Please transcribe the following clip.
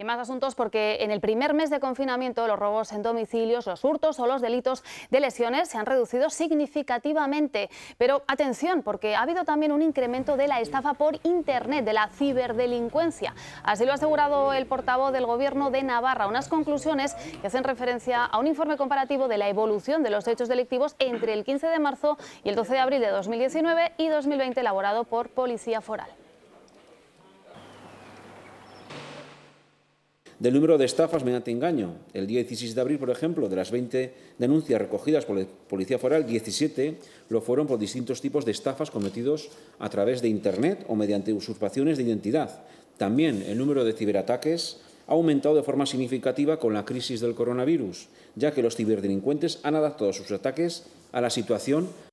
Y más asuntos porque en el primer mes de confinamiento los robos en domicilios, los hurtos o los delitos de lesiones se han reducido significativamente. Pero atención, porque ha habido también un incremento de la estafa por Internet, de la ciberdelincuencia. Así lo ha asegurado el portavoz del Gobierno de Navarra. Unas conclusiones que hacen referencia a un informe comparativo de la evolución de los hechos delictivos entre el 15 de marzo y el 12 de abril de 2019 y 2020 elaborado por Policía Foral. del número de estafas mediante engaño. El día 16 de abril, por ejemplo, de las 20 denuncias recogidas por la Policía Foral, 17 lo fueron por distintos tipos de estafas cometidos a través de Internet o mediante usurpaciones de identidad. También el número de ciberataques ha aumentado de forma significativa con la crisis del coronavirus, ya que los ciberdelincuentes han adaptado sus ataques a la situación